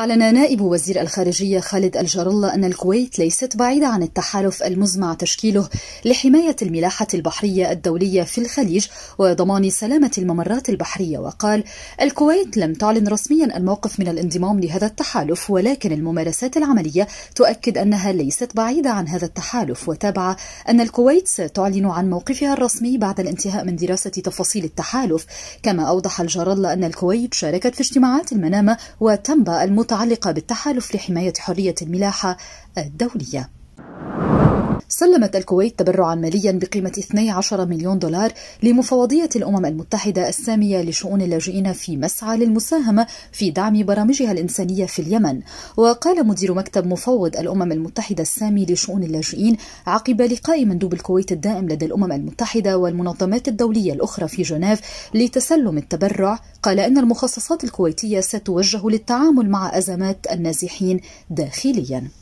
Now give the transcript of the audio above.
أعلن نائب وزير الخارجية خالد الجرلة أن الكويت ليست بعيدة عن التحالف المزمع تشكيله لحماية الملاحة البحرية الدولية في الخليج وضمان سلامة الممرات البحرية وقال الكويت لم تعلن رسميا الموقف من الانضمام لهذا التحالف ولكن الممارسات العملية تؤكد أنها ليست بعيدة عن هذا التحالف وتابع أن الكويت ستعلن عن موقفها الرسمي بعد الانتهاء من دراسة تفاصيل التحالف كما أوضح الجرلة أن الكويت شاركت في اجتماعات المنامة وتنبأ المت المتعلقة بالتحالف لحماية حرية الملاحة الدولية سلمت الكويت تبرعا ماليا بقيمة 12 مليون دولار لمفوضية الأمم المتحدة السامية لشؤون اللاجئين في مسعى للمساهمة في دعم برامجها الإنسانية في اليمن وقال مدير مكتب مفوض الأمم المتحدة السامي لشؤون اللاجئين عقب لقاء مندوب الكويت الدائم لدى الأمم المتحدة والمنظمات الدولية الأخرى في جنيف لتسلم التبرع قال إن المخصصات الكويتية ستوجه للتعامل مع أزمات النازحين داخليا